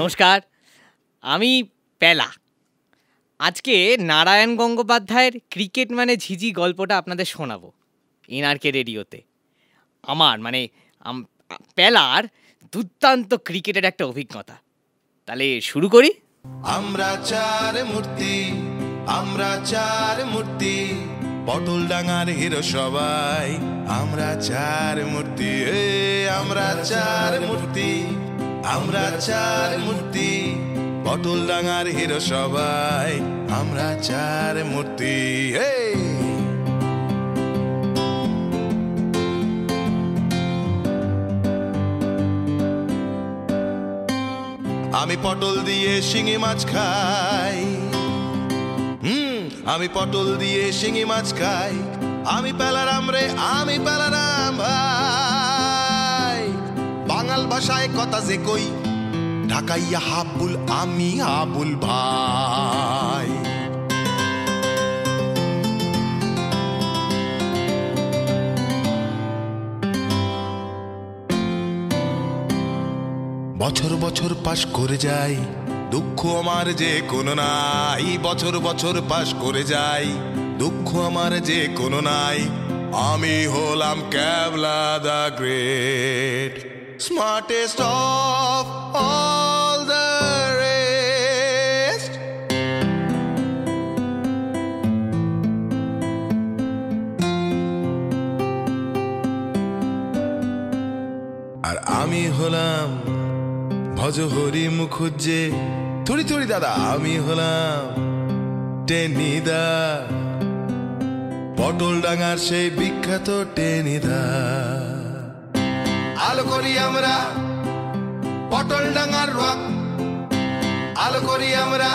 নমস্কার আমি প্যালা আজকে নারায়ণ গঙ্গোপাধ্যায়ের ক্রিকেট মানে ঝিঝি গল্পটা আপনাদের শোনাবো এনআরকে রেডিওতে আমার মানে প্যালার দুর্দান্ত ক্রিকেটের একটা অভিজ্ঞতা তাহলে শুরু করি আমরা চার মূর্তি আমরা চার মূর্তি পটল ডাঙার হিরো সবাই আমরা চার মূর্তি আমরা চার মূর্তি আমরা চার মূর্তি পটল ডাঙার হিরো সবাই আমরা চার মূর্তি আমি পটল দিয়ে শিঙি মাছ খাই হুম আমি পটল দিয়ে শিঙি মাছ খাই আমি পেলারাম রে আমি পেলারাম ভাই ভাষায় কথা যে কই ঢাকাইয়া হাবুল আমি আবুল ভাই বছর বছর পাশ করে যাই দুঃখ আমার যে কোনো নাই বছর বছর পাশ করে যাই দুঃখ আমার যে কোনো নাই আমি হলাম Kyabla the great smartest of all the rest. আর আমি হলাম ভজ হরি মুখুজ্জে থরি থরি দাদা আমি হলাম টেনিদা পটল ডাঙার সেই বিখ্যাত টেনিদা আলো করি আমরা পটল ডাঙার রক আলো করি আমরা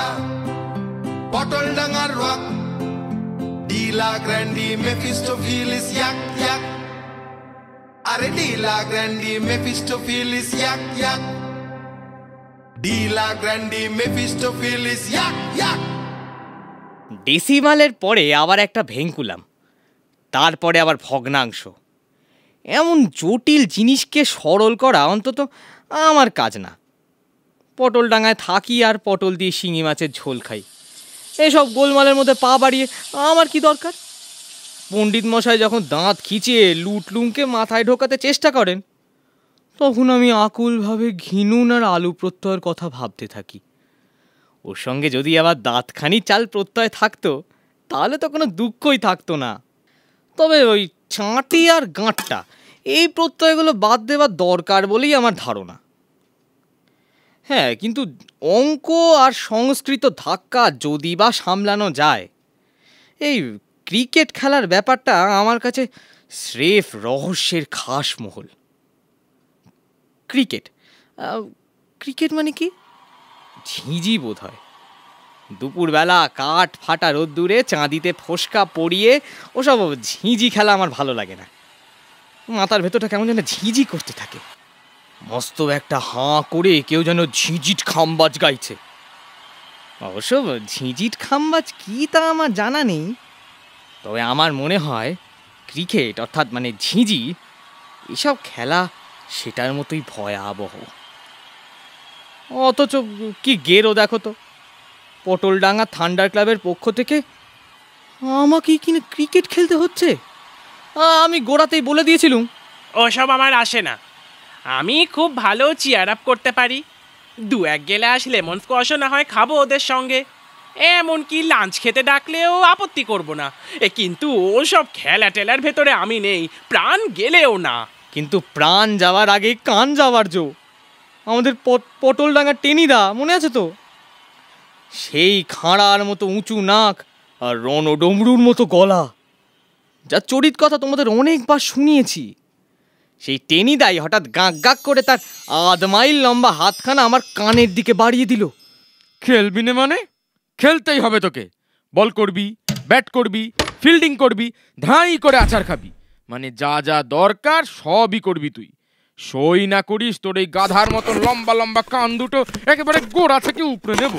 পটল ডাঙার রক ডিলা গ্র্যান্ডি মেফিস্টোফিলিস ইয়াক ইয়াক আরে ডিলা গ্র্যান্ডি মেফিস্টোফিলিস ইয়াক ইয়াক ডিলা গ্র্যান্ডি মেফিস্টোফিলিস ইয়াক ইয়াক পরে আবার একটা ভেঙ্কুলাম তারপরে আবার ভগ্নাংশ এমন জটিল জিনিসকে সরল করা অন্তত আমার কাজ না পটল ডাঙায় থাকি আর পটল দিয়ে শিঙি মাছের ঝোল খাই এসব গোলমালের মধ্যে পা বাড়িয়ে আমার কি দরকার পণ্ডিত মশাই যখন দাঁত খিচিয়ে লুটলুমকে মাথায় ঢোকাতে চেষ্টা করেন তখন আমি আকুলভাবে ঘিনুন আর আলু প্রত্যয়ের কথা ভাবতে থাকি ওর সঙ্গে যদি আবার দাঁতখানি চাল প্রত্যয় থাকতো তাহলে তো কোনো দুঃখই থাকতো না তবে ওই ছাঁটি আর গাঁটটা এই প্রত্যয়গুলো বাদ দেওয়ার দরকার বলেই আমার ধারণা হ্যাঁ কিন্তু অঙ্ক আর সংস্কৃত ধাক্কা যদি বা সামলানো যায় এই ক্রিকেট খেলার ব্যাপারটা আমার কাছে স্রেফ রহস্যের খাস মহল ক্রিকেট ক্রিকেট মানে কি ঝিঁঝি বোধ হয় দুপুরবেলা কাঠ ফাটা রোদ্দুরে চাঁদিতে ফোসকা পড়িয়ে ওসব ঝিঁঝি খেলা আমার ভালো লাগে না মাথার ভেতরটা কেমন যেন ঝিঁঝি করতে থাকে মস্ত একটা হাঁ করে কেউ যেন ঝিঁঝিট খাম্বাজ গাইছে অবশ্য ঝিঁঝিট খাম্বাজ কী তা আমার জানা নেই তবে আমার মনে হয় ক্রিকেট অর্থাৎ মানে ঝিঁঝি এসব খেলা সেটার মতোই ভয়াবহ অথচ কি গেরো দেখো তো ডাঙা থান্ডার ক্লাবের পক্ষ থেকে আমাকে কিনে ক্রিকেট খেলতে হচ্ছে আমি গোড়াতেই বলে দিয়েছিলুম ওসব আমার আসে না আমি খুব ভালো চেয়ার আপ করতে পারি দু এক গেলে আসলে লেমন স্কোয়াশও না হয় খাবো ওদের সঙ্গে এমনকি লাঞ্চ খেতে ডাকলেও আপত্তি করব না এ কিন্তু ওসব খেলা টেলার ভেতরে আমি নেই প্রাণ গেলেও না কিন্তু প্রাণ যাওয়ার আগে কান যাওয়ার জো আমাদের পটল ডাঙার টেনিদা মনে আছে তো সেই খাঁড়ার মতো উঁচু নাক আর রণ ডমরুর মতো গলা যা চরিত কথা তোমাদের অনেকবার শুনিয়েছি সেই টেনি দায় হঠাৎ গাঁক গাঁক করে তার আধ মাইল লম্বা হাতখানা আমার কানের দিকে বাড়িয়ে দিল খেলবি না মানে খেলতেই হবে তোকে বল করবি ব্যাট করবি ফিল্ডিং করবি ধাঁই করে আচার খাবি মানে যা যা দরকার সবই করবি তুই সই না করিস তোর এই গাধার মতো লম্বা লম্বা কান দুটো একেবারে গোড়া থেকে উপড়ে নেব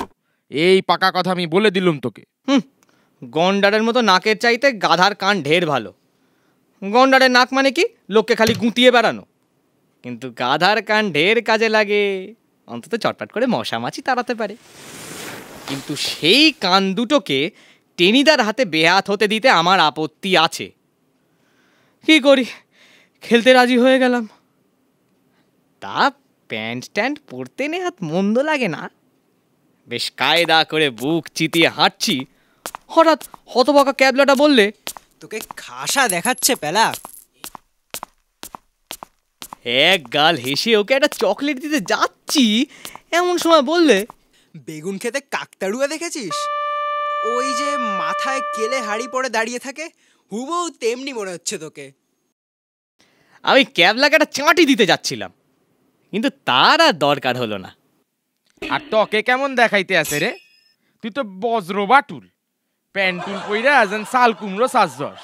এই পাকা কথা আমি বলে দিলুম তোকে হুম গন্ডারের মতো নাকের চাইতে গাধার কান ঢের ভালো গন্ডারের নাক মানে কি লোককে খালি গুঁতিয়ে বেড়ানো কিন্তু গাধার কান ঢের কাজে লাগে অন্তত চটপট করে মশা মাছি তাড়াতে পারে কিন্তু সেই কান দুটোকে টেনিদার হাতে বেহাত হতে দিতে আমার আপত্তি আছে কি করি খেলতে রাজি হয়ে গেলাম তা প্যান্ট ট্যান্ট পরতে নেহাত মন্দ লাগে না বেশ কায়দা করে বুক চিতিয়ে হাঁটছি হঠাৎ হতবাকা ক্যাবলাটা বললে তোকে খাসা দেখাচ্ছে পেলা এক গাল হেসে ওকে একটা চকলেট দিতে যাচ্ছি এমন সময় বললে বেগুন খেতে কাকতাড়ুয়া দেখেছিস ওই যে মাথায় কেলে হাড়ি পরে দাঁড়িয়ে থাকে হুবহু তেমনি মনে হচ্ছে তোকে আমি ক্যাবলাকে একটা চাঁটি দিতে যাচ্ছিলাম কিন্তু তার আর দরকার হলো না আর তোকে কেমন দেখাইতে আছে রে তুই তো বজ্র বাটুল প্যান্টুল পইরা যেন সাল কুমড়ো চাষ দশ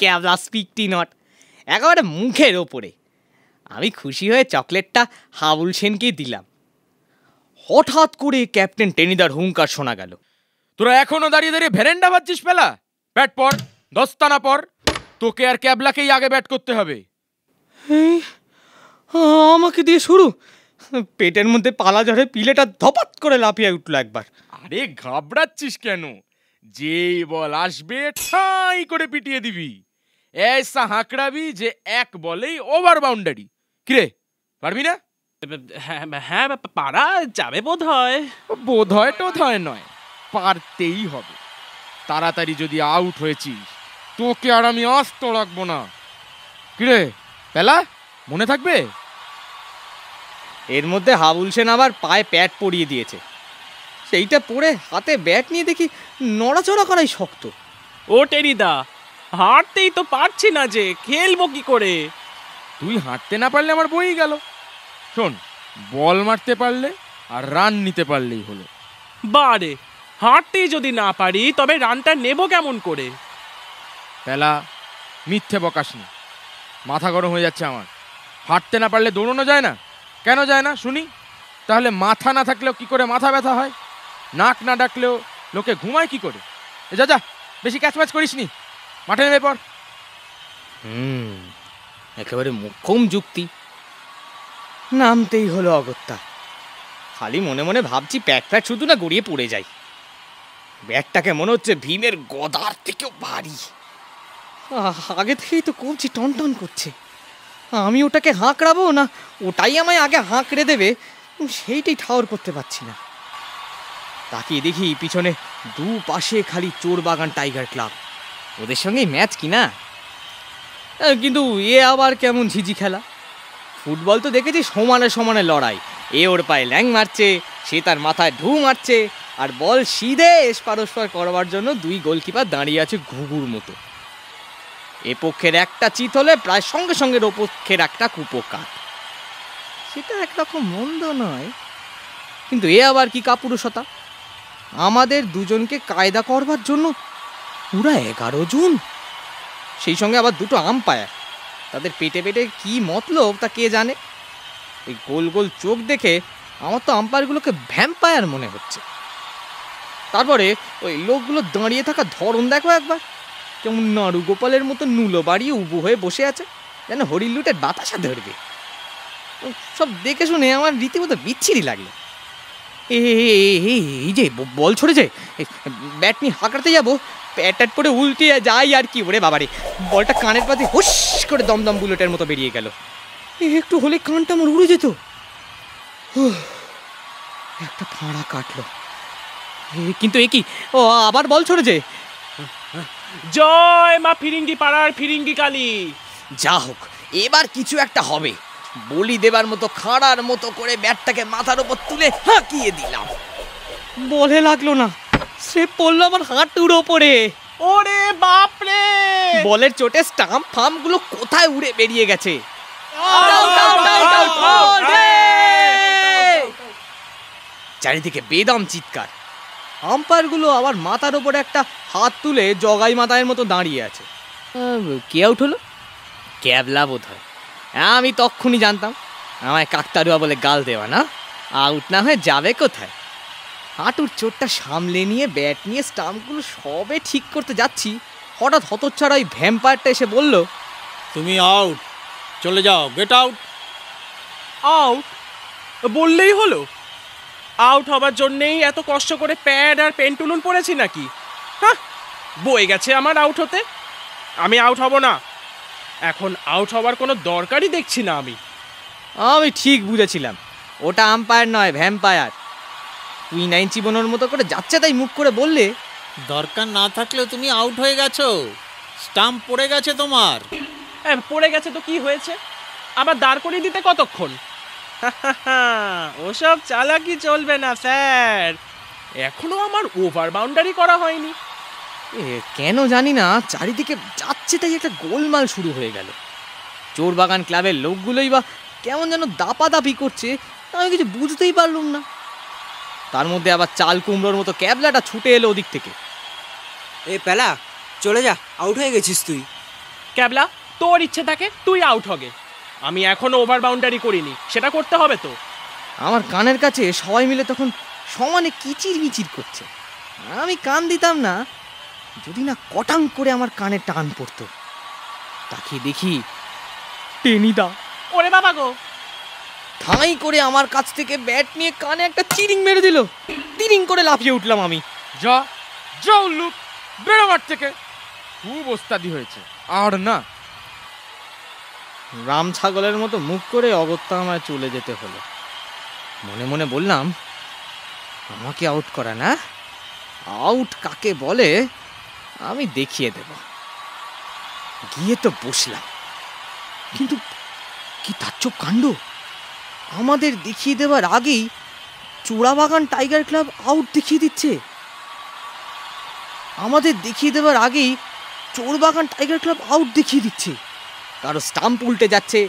ক্যাবলা স্পিকটি নট একেবারে মুখের ওপরে আমি খুশি হয়ে চকলেটটা হাবুল সেনকে দিলাম হঠাৎ করে ক্যাপ্টেন টেনিদার হুঙ্কার শোনা গেল তোরা এখনো দাঁড়িয়ে দাঁড়িয়ে ভেরেন্ডা ভাজছিস পেলা ব্যাট পর দস্তানা পর তোকে আর ক্যাবলাকেই আগে ব্যাট করতে হবে আমাকে দিয়ে শুরু পেটের মধ্যে পালা ঝরে পিলেটা ধপাত করে লাফিয়ে উঠলো একবার আরে ঘাবড়াচ্ছিস কেন যেই বল আসবে ঠাঁই করে পিটিয়ে দিবি এসা হাঁকড়াবি যে এক বলেই ওভার বাউন্ডারি কিরে পারবি না হ্যাঁ, হ্যাঁ পারা যাবে বোধ হয় বোধ হয় টোধ হয় নয় পারতেই হবে তাড়াতাড়ি যদি আউট হয়েছিস তোকে আর আমি অস্ত রাখবো না কিরে পেলা মনে থাকবে এর মধ্যে হাবুল সেন আবার পায়ে প্যাট পরিয়ে দিয়েছে সেইটা পরে হাতে ব্যাট নিয়ে দেখি নড়াচড়া করাই শক্ত ও টেরিদা হাঁটতেই তো পারছি না যে খেলবো কি করে তুই হাঁটতে না পারলে আমার বই গেল শোন বল মারতে পারলে আর রান নিতে পারলেই হলো বারে হাঁটতেই যদি না পারি তবে রানটা নেব কেমন করে পেলা মিথ্যে বকাস মাথা গরম হয়ে যাচ্ছে আমার হাঁটতে না পারলে দৌড়ানো যায় না কেন যায় না শুনি তাহলে মাথা না থাকলেও কি করে মাথা ব্যথা হয় নাক না ডাকলেও লোকে ঘুমায় কি করে এ যা যা বেশি ক্যাচ ম্যাচ করিস নি মাঠে নেমে পর হুম একেবারে মোক্ষম যুক্তি নামতেই হলো অগত্যা খালি মনে মনে ভাবছি প্যাট প্যাট শুধু না গড়িয়ে পড়ে যাই ব্যাটটাকে মনে হচ্ছে ভীমের গদার থেকেও ভারী আগে থেকেই তো কমছি টন টন করছে আমি ওটাকে হাঁকড়াবো না ওটাই আমায় আগে হাঁকড়ে দেবে সেইটাই ঠাওর করতে পারছি না তাকে দেখি পিছনে দু পাশে খালি চোর বাগান টাইগার ক্লাব ওদের সঙ্গেই ম্যাচ কি না কিন্তু এ আবার কেমন ঝিঝি খেলা ফুটবল তো দেখেছি সমানে সমানে লড়াই এ ওর পায়ে ল্যাং মারছে সে তার মাথায় ঢু মারছে আর বল সিধে এসপার পারস্পর করবার জন্য দুই গোলকিপার দাঁড়িয়ে আছে ঘুঘুর মতো এপক্ষের একটা চিত হলে প্রায় সঙ্গে সঙ্গে ওপক্ষের একটা কুপোকাত সেটা একরকম মন্দ নয় কিন্তু এ আবার কি কাপুরুষতা আমাদের দুজনকে কায়দা করবার জন্য পুরা এগারো জন সেই সঙ্গে আবার দুটো আম্পায়ার তাদের পেটে পেটে কি মতলব তা কে জানে এই গোল গোল চোখ দেখে আমার তো আম্পায়ারগুলোকে ভ্যাম্পায়ার মনে হচ্ছে তারপরে ওই লোকগুলো দাঁড়িয়ে থাকা ধরন দেখো একবার কেমন নরু গোপালের মতো নুলো বাড়িয়ে উবু হয়ে বসে আছে যেন হরির লুটের বাতাসা ধরবে সব দেখে শুনে আমার রীতিমতো বিচ্ছিরি লাগলো এই যে বল ছড়ে যে ব্যাট নিয়ে হাঁকড়াতে যাবো প্যাট পরে উল্টে যাই আর কি ওরে বাবারে বলটা কানের পাতে হুস করে দমদম বুলেটের মতো বেরিয়ে গেল একটু হলে কানটা আমার উড়ে যেত একটা ফাঁড়া কাটলো কিন্তু এ কি ও আবার বল ছড়ে যে জয় মা ফিরিঙ্গি পাড়ার ফিরিঙ্গি কালী যা হোক এবার কিছু একটা হবে বলি দেবার মতো খাড়ার মতো করে ব্যাটটাকে মাথার উপর তুলে হাঁকিয়ে দিলাম বলে লাগলো না সে পড়লো আমার হাঁটুর ওপরে ওরে বাপ রে বলের চোটে স্টাম্প ফার্ম গুলো কোথায় উড়ে বেরিয়ে গেছে চারিদিকে বেদম চিৎকার আম্পায়ারগুলো আবার মাথার ওপরে একটা হাত তুলে জগাই মাথায়ের মতো দাঁড়িয়ে আছে কে আউট হলো ক্যাবলা বোধ হয় আমি তক্ষুনি জানতাম আমায় কাকতারুয়া বলে গাল দেওয়া না আউট না হয়ে যাবে কোথায় হাঁটুর চোটটা সামলে নিয়ে ব্যাট নিয়ে স্টাম্পগুলো সবে ঠিক করতে যাচ্ছি হঠাৎ হতচ্ছাড়া ওই ভ্যাম্পায়ারটা এসে বলল তুমি আউট চলে যাও গেট আউট আউট বললেই হলো আউট হবার জন্যেই এত কষ্ট করে প্যাড আর পেন্টুলুন পরেছি নাকি হ্যাঁ বয়ে গেছে আমার আউট হতে আমি আউট হব না এখন আউট হওয়ার কোনো দরকারই দেখছি না আমি আমি ঠিক বুঝেছিলাম ওটা আম্পায়ার নয় ভ্যাম্পায়ার তুই নাইন চিবনোর মতো করে যাচ্ছে তাই মুখ করে বললে দরকার না থাকলেও তুমি আউট হয়ে গেছো স্টাম্প পড়ে গেছে তোমার হ্যাঁ পড়ে গেছে তো কি হয়েছে আবার দাঁড় করিয়ে দিতে কতক্ষণ ওসব চালাকি চলবে না স্যার এখনো আমার ওভার বাউন্ডারি করা হয়নি এ কেন জানি না চারিদিকে যাচ্ছে তাই একটা গোলমাল শুরু হয়ে গেল চোর বাগান ক্লাবের লোকগুলোই বা কেমন যেন দাপাদাপি করছে আমি কিছু বুঝতেই পারলুম না তার মধ্যে আবার চাল কুমড়োর মতো ক্যাবলাটা ছুটে এলো ওদিক থেকে এ পেলা চলে যা আউট হয়ে গেছিস তুই ক্যাবলা তোর ইচ্ছে থাকে তুই আউট হবে আমি এখনও ওভার বাউন্ডারি করিনি সেটা করতে হবে তো আমার কানের কাছে সবাই মিলে তখন সমানে কিচির মিচির করছে আমি কান দিতাম না যদি না কটাং করে আমার কানে টান পড়তো তাকে দেখি টেনিদা ওরে বাবা গো থাই করে আমার কাছ থেকে ব্যাট নিয়ে কানে একটা চিরিং মেরে দিল তিরিং করে লাফিয়ে উঠলাম আমি যা যা উল্লুক বেরোবার থেকে খুব ওস্তাদি হয়েছে আর না রাম ছাগলের মতো মুখ করে অগত্যা আমায় চলে যেতে হলো মনে মনে বললাম আমাকে আউট করা না আউট কাকে বলে আমি দেখিয়ে দেব গিয়ে তো বসলাম কিন্তু কি তার চোখ কাণ্ড আমাদের দেখিয়ে দেওয়ার আগেই চূড়াবাগান টাইগার ক্লাব আউট দেখিয়ে দিচ্ছে আমাদের দেখিয়ে দেওয়ার আগেই চোরবাগান টাইগার ক্লাব আউট দেখিয়ে দিচ্ছে কারো স্টাম্প উল্টে যাচ্ছে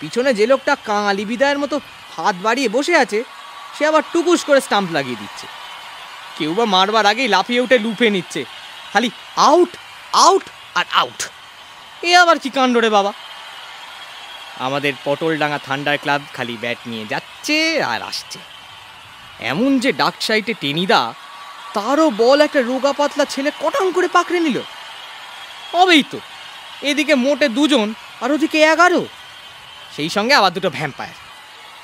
পিছনে যে লোকটা কাঙালি বিদায়ের মতো হাত বাড়িয়ে বসে আছে সে আবার টুকুস করে স্টাম্প লাগিয়ে দিচ্ছে কেউ বা মারবার আগেই লাফিয়ে উঠে লুফে নিচ্ছে খালি আউট আউট আর আউট এ আবার কি কাণ্ড রে বাবা আমাদের পটল ডাঙা থান্ডার ক্লাব খালি ব্যাট নিয়ে যাচ্ছে আর আসছে এমন যে ডাক সাইটে টেনিদা তারও বল একটা রোগা পাতলা ছেলে কটাং করে পাকড়ে নিল হবেই তো এদিকে মোটে দুজন আর ওদিকে এগারো সেই সঙ্গে আবার দুটো ভ্যাম্পায়ার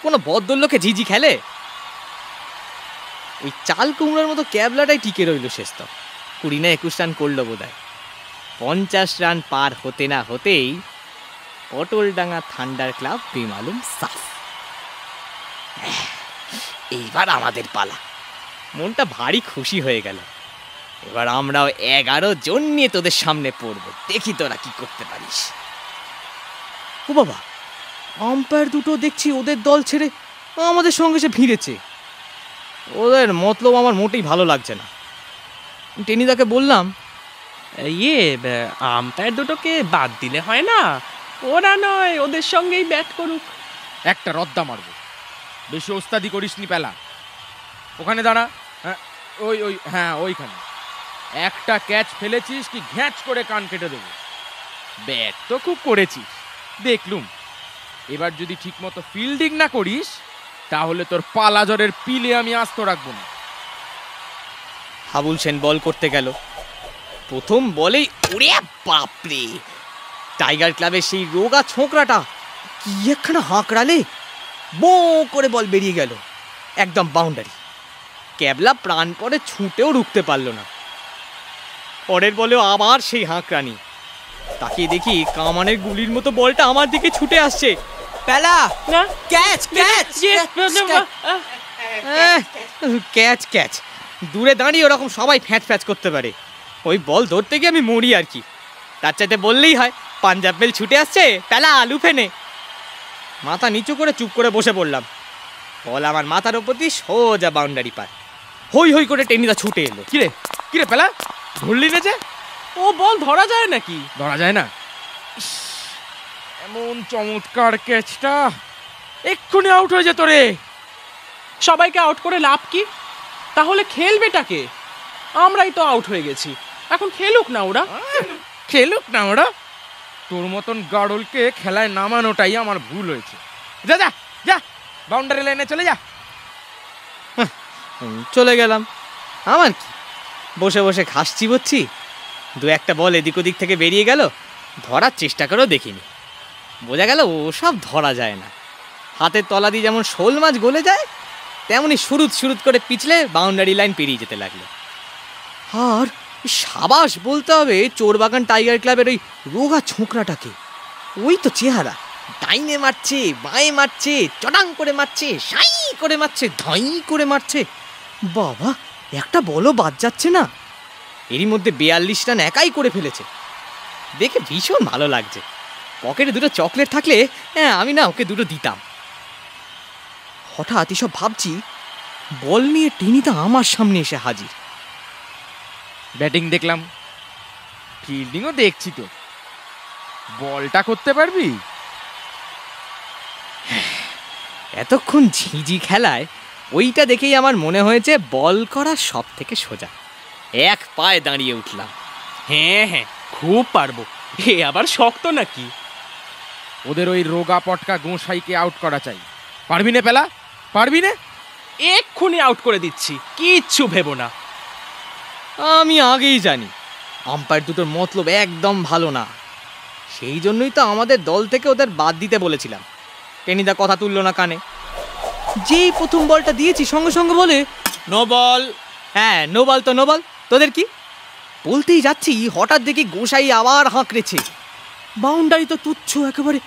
কোনো বদ্দলোকে ঝিঝি খেলে ওই চাল কুমড়োর মতো ক্যাবলাটাই টিকে রইল শেষ তো কুড়ি না একুশ রান করলো বোধ হয় পঞ্চাশ রান পার হতে না হতেই পটলডাঙ্গা থান্ডার ক্লাব বেমালুম সাফ এইবার আমাদের পালা মনটা ভারী খুশি হয়ে গেল এবার আমরাও এগারো জন নিয়ে তোদের সামনে পড়বো দেখি তোরা কি করতে পারিস ও বাবা আম্পায়ার দুটো দেখছি ওদের দল ছেড়ে আমাদের সঙ্গে সে ভিড়েছে ওদের মতলব আমার মোটেই ভালো লাগছে না টেনিদাকে বললাম ইয়ে আম্পায়ার দুটোকে বাদ দিলে হয় না ওরা নয় ওদের সঙ্গেই ব্যাট করুক একটা রদ্দা মারব বেশি ওস্তাদি করিস নি পেলা ওখানে দাঁড়া হ্যাঁ ওই ওই হ্যাঁ ওইখানে একটা ক্যাচ ফেলেছিস কি ঘ্যাচ করে কান কেটে দেবো ব্যাট তো খুব করেছিস দেখলুম এবার যদি ঠিকমতো ফিল্ডিং না করিস তাহলে তোর পালা জ্বরের পিলে আমি আস্ত রাখবো না হাবুল সেন বল করতে গেল প্রথম বলেই ওরে বাপরে টাইগার ক্লাবের সেই রোগা ছোকরাটা কি একখানা হাঁকড়ালে বো করে বল বেরিয়ে গেল একদম বাউন্ডারি ক্যাবলা প্রাণ পরে ছুটেও রুখতে পারল না পরের বলেও আবার সেই হাঁকড়ানি তাকে দেখি কামানের গুলির মতো বলটা আমার দিকে ছুটে আসছে প্যালা না ক্যাচ ক্যাচ ক্যাচ ক্যাচ দূরে দাঁড়িয়ে ওরকম সবাই ফ্যাঁচ ফ্যাঁচ করতে পারে ওই বল ধরতে গিয়ে আমি মরি আর কি তার চাইতে বললেই হয় পাঞ্জাব বেল ছুটে আসছে প্যালা আলু ফেনে মাথা নিচু করে চুপ করে বসে পড়লাম বল আমার মাথার ওপর দিয়ে সোজা বাউন্ডারি পার হই হই করে টেনিদা ছুটে এলো কিরে কিরে প্যালা ধরলি না যে ও বল ধরা যায় নাকি ধরা যায় না এমন চমৎকার ক্যাচটা এক্ষুনি আউট হয়ে যেত রে সবাইকে আউট করে লাভ কি তাহলে খেলবেটাকে আমরাই তো আউট হয়ে গেছি এখন খেলুক না ওরা খেলুক না ওরা তোর মতন গাড়লকে খেলায় নামানোটাই আমার ভুল হয়েছে যা যা যা বাউন্ডারি লাইনে চলে যা চলে গেলাম আমার কি বসে বসে খাসছি বুঝছি দু একটা বল এদিক ওদিক থেকে বেরিয়ে গেল ধরার চেষ্টা করেও দেখিনি বোঝা গেল ওসব ধরা যায় না হাতের তলা দিয়ে যেমন শোল মাছ গলে যায় তেমনি সুরুত সুরুত করে পিছলে বাউন্ডারি লাইন পেরিয়ে যেতে লাগলো আর সাবাস বলতে হবে চোরবাগান টাইগার ক্লাবের ওই রোগা ছোঁকরাটাকে ওই তো চেহারা ডাইনে মারছে বাঁয়ে মারছে চটাং করে মারছে সাই করে মারছে ধাই করে মারছে বাবা একটা বলও বাদ যাচ্ছে না এরই মধ্যে বিয়াল্লিশ রান একাই করে ফেলেছে দেখে ভীষণ ভালো লাগছে পকেটে দুটো চকলেট থাকলে হ্যাঁ আমি না ওকে দুটো দিতাম হঠাৎ এসব ভাবছি বল নিয়ে টেনি তো আমার সামনে এসে হাজির ব্যাটিং দেখলাম ফিল্ডিংও দেখছি তো বলটা করতে পারবি হ্যাঁ, এতক্ষণ ঝিঁঝি খেলায় ওইটা দেখেই আমার মনে হয়েছে বল করা সব থেকে সোজা এক পায়ে দাঁড়িয়ে উঠলাম হ্যাঁ হ্যাঁ খুব পারবো এ আবার শক্ত নাকি ওদের ওই রোগা পটকা গোঁসাইকে আউট করা চাই পারবি না পেলা পারবি না এক্ষুনি আউট করে দিচ্ছি কিচ্ছু ভেবো না আমি আগেই জানি আম্পায়ার দুটোর মতলব একদম ভালো না সেই জন্যই তো আমাদের দল থেকে ওদের বাদ দিতে বলেছিলাম টেনিদা কথা তুললো না কানে যেই প্রথম বলটা দিয়েছি সঙ্গে সঙ্গে বলে নো বল হ্যাঁ নোবাল তো নোবাল তোদের কি বলতেই যাচ্ছি হঠাৎ দেখি গোসাই আবার হাঁকড়েছে বাউন্ডারি তো তুচ্ছ একেবারে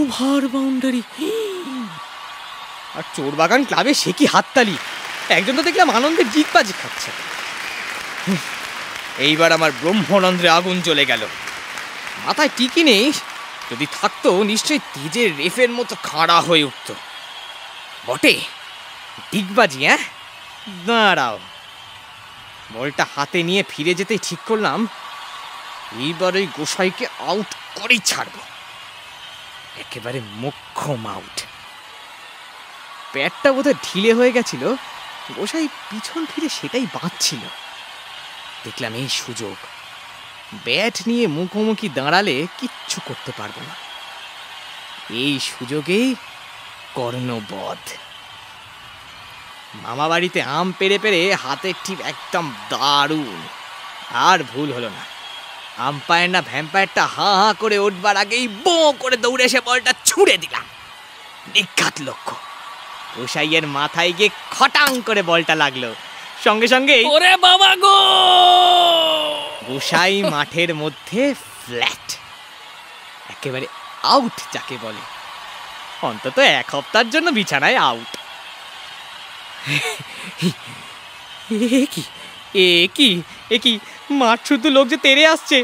ওভার বাউন্ডারি আর চোর বাগান ক্লাবে সে কি হাততালি একজন তো দেখলাম আনন্দের বাজি খাচ্ছে এইবার আমার ব্রহ্মনন্দ্রে আগুন চলে গেল মাথায় টিকি নেই যদি থাকতো নিশ্চয়ই তেজের রেফের মতো খাড়া হয়ে উঠত বটে ডিগবাজি হ্যাঁ দাঁড়াও বলটা হাতে নিয়ে ফিরে যেতেই ঠিক করলাম এইবার ওই গোসাইকে আউট করেই ছাড়ব একেবারে মোক্ষম আউট প্যাডটা বোধহয় ঢিলে হয়ে গেছিল গোসাই পিছন ফিরে সেটাই বাঁচছিল দেখলাম এই সুযোগ ব্যাট নিয়ে মুখোমুখি দাঁড়ালে কিচ্ছু করতে পারবো না এই সুযোগেই কর্ণবধ মামা বাড়িতে আম পেরে পেরে হাতের টিপ একদম দারুণ আর ভুল হলো না আম্পায়ার না ভ্যাম্পায়ারটা হাঁ হা করে উঠবার আগেই বো করে দৌড়ে এসে বলটা ছুঁড়ে দিলাম নিঘাত লক্ষ্য গোসাইয়ের মাথায় গিয়ে খটাং করে বলটা লাগলো সঙ্গে সঙ্গে ওরে বাবা গো গোসাই মাঠের মধ্যে ফ্ল্যাট একেবারে আউট যাকে বলে অন্তত এক হপ্তার জন্য বিছানায় আউট এ কি এ কি এ কি মাঠ শুদ্ধ লোক যে তেরে আসছে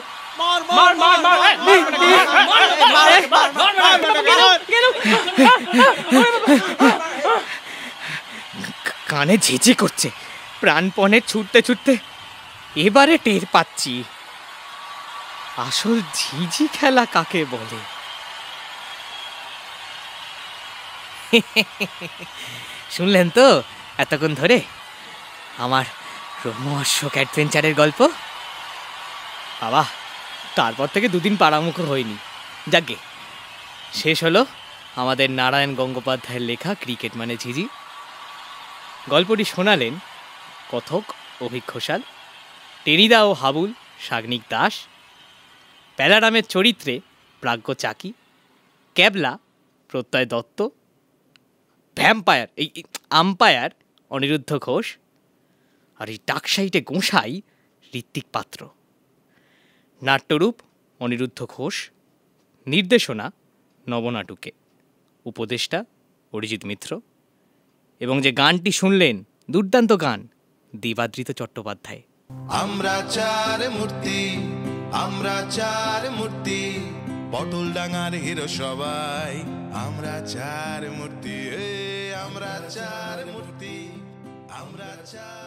কানে ঝিঝি করছে প্রাণপণে ছুটতে ছুটতে এবারে টের পাচ্ছি আসল ঝিঝি খেলা কাকে বলে শুনলেন তো এতক্ষণ ধরে আমার রোমহর্ষক অ্যাডভেঞ্চারের গল্প বাবা তারপর থেকে দুদিন পাড়ামুখ হয়নি যাকে শেষ হলো আমাদের নারায়ণ গঙ্গোপাধ্যায়ের লেখা ক্রিকেট মানে ঝিঝি গল্পটি শোনালেন কথক অভিক ঘোষাল টেনিদা ও হাবুল সাগ্নিক দাস প্যালারামের চরিত্রে প্রাজ্ঞ চাকি ক্যাবলা প্রত্যয় দত্ত ভ্যাম্পায়ার এই আম্পায়ার অনিরুদ্ধ ঘোষ আর এই ডাকসাইটে গোঁসাই ঋত্বিক পাত্র নাট্যরূপ অনিরুদ্ধ ঘোষ নির্দেশনা নবনাটুকে উপদেষ্টা অরিজিৎ মিত্র এবং যে গানটি শুনলেন দুর্দান্ত গান দিবাদৃত চট্টোপাধ্যায় আমরা চার মূর্তি আমরা চার মূর্তি পটল ডাঙার হিরো সবাই আমরা চার মূর্তি আমরা চার মূর্তি child.